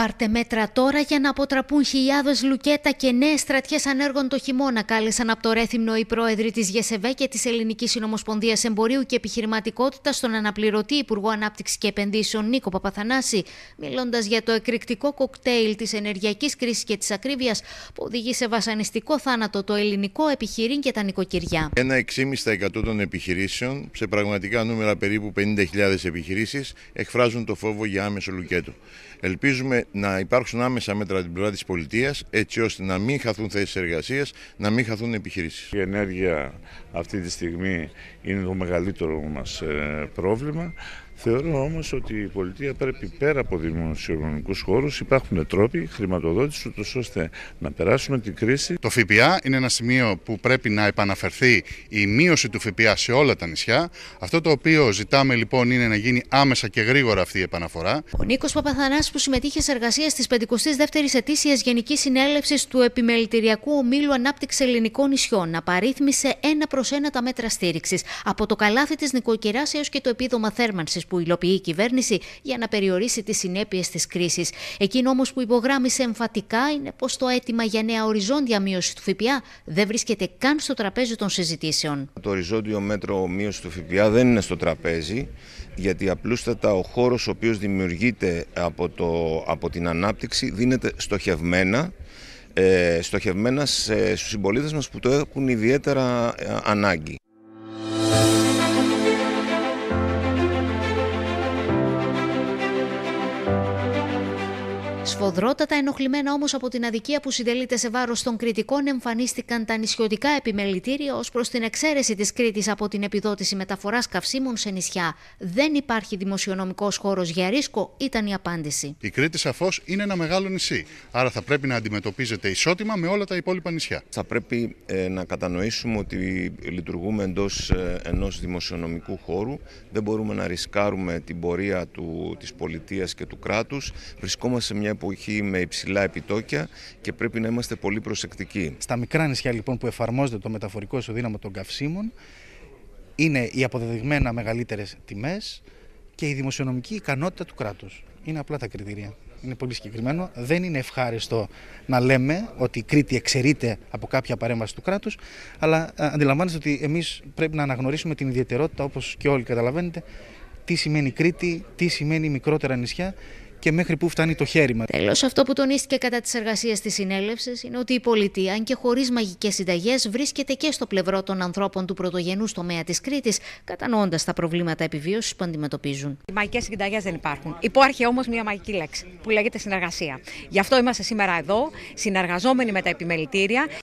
Πάρτε μέτρα τώρα για να αποτραπούν χιλιάδες λουκέτα και νέες στρατιές ανέργων το χειμώνα, κάλεσαν από το Ρέθυμνο οι πρόεδροι της ΓΕΣΕΒΕ και της Ελληνικής Συνομοσπονδίας Εμπορίου και Επιχειρηματικότητας στον αναπληρωτή Υπουργό Ανάπτυξης και Επενδύσεων Νίκο Παπαθανάση, μιλώντας για το εκρηκτικό κοκτέιλ της ενεργειακής κρίσης και της ακρίβειας που οδηγεί σε βασανιστικό θάνατο το ελληνικό επιχειρήν και τα νοικοκυριά. Ένα 6,5% των επιχειρήσεων, σε πραγματικά νούμερα περίπου 50.000 επιχειρήσεις, εκφράζουν το φόβο για άμεσο λουκέτο. Ελπίζουμε να υπάρξουν άμεσα μέτρα την πλευρά της πολιτείας, έτσι ώστε να μην χαθούν θέσεις εργασίας, να μην χαθούν επιχειρήσεις. Η ενέργεια αυτή τη στιγμή είναι το μεγαλύτερο μας ε, πρόβλημα. Θεωρώ όμως ότι η πολιτεία πρέπει πέρα από δημοσιονομικούς χώρους υπάρχουν τρόποι χρηματοδότησης ούτως ώστε να περάσουμε την κρίση. Το ΦΠΑ είναι ένα σημείο που πρέπει να επαναφερθεί η μείωση του ΦΠΑ σε όλα τα νησιά. Αυτό το οποίο ζητάμε λοιπόν είναι να γίνει άμεσα και γρήγορα αυτή η επαναφορά. Ο Νίκος Παπαθανάς που συμμετείχε σε εργασία στις 52 ης ετήσιας Γενικής Συνέλευσης του Επιμελητηριακού Ομίλου Ανάπτυξης Ελληνικών Νησιών απαρίθμησε ένα προς ένα τα μέτρα στήριξης από το καλάθι της νοικοκυράς και το επίδομα θέρμανσης που υλοποιεί η κυβέρνηση για να περιορίσει τις συνέπειες της κρίσης. Εκείνο όμως που υπογράμμισε εμφατικά είναι πως το αίτημα για νέα οριζόντια μείωση του ΦΠΑ δεν βρίσκεται καν στο τραπέζι των συζητήσεων. Το οριζόντιο μέτρο μείωση του ΦΠΑ δεν είναι στο τραπέζι, γιατί απλούστατα ο χώρος ο οποίος δημιουργείται από, το, από την ανάπτυξη δίνεται στοχευμένα ε, στοχευμένα στους συμπολίτες μας που το έχουν ιδιαίτερα ε, ανάγκη. Σφοδρότατα ενοχλημένα όμως από την αδικία που συντελείται σε βάρος των κριτικών, εμφανίστηκαν τα νησιωτικά επιμελητήρια ως προς την εξαίρεση της Κρήτης από την επιδότηση μεταφοράς καυσίμων σε νησιά. Δεν υπάρχει δημοσιονομικός χώρος για ρίσκο, ήταν η απάντηση. Η Κρήτη σαφώς είναι ένα μεγάλο νησί. Άρα θα πρέπει να αντιμετωπίζεται ισότιμα με όλα τα υπόλοιπα νησιά. Θα πρέπει ε, να κατανοήσουμε ότι λειτουργούμε εντός ε, ενός δημοσιονομικού χώρου. Δεν μπορούμε να ρισκάρουμε την πορεία της πολιτείας και του κράτους. Βρισκόμαστε σε μια εποχή με υψηλά επιτόκια και πρέπει να είμαστε πολύ προσεκτικοί. Στα μικρά νησιά λοιπόν που εφαρμόζεται το μεταφορικό ισοδύναμο των καυσίμων είναι οι αποδεδειγμένα μεγαλύτερες τιμές και η δημοσιονομική ικανότητα του κράτους. Είναι απλά τα κριτήρια. Είναι πολύ συγκεκριμένο. Δεν είναι ευχάριστο να λέμε ότι η Κρήτη εξαιρείται από κάποια παρέμβαση του κράτους, αλλά ε, αντιλαμβάνεστε ότι εμείς πρέπει να αναγνωρίσουμε την ιδιαιτερότητα, όπως και όλοι καταλαβαίνετε, τι σημαίνει Κρήτη, τι σημαίνει μικρότερα νησιά και μέχρι πού φτάνει το χέρι μας. Τέλος, αυτό που τονίστηκε κατά τις εργασίες της συνέλευσης είναι ότι η πολιτεία, αν και χωρίς μαγικές συνταγές, βρίσκεται και στο πλευρό των ανθρώπων του πρωτογενούς τομέα της Κρήτης, κατανοώντας τα προβλήματα επιβίωσης που αντιμετωπίζουν. Οι μαγικές συνταγές δεν υπάρχουν. Υπάρχει όμως μια μαγική λέξη που λέγεται συνεργασία. Γι' αυτό είμαστε σήμερα εδώ, συνεργαζόμενοι με τα επιμελητήρια.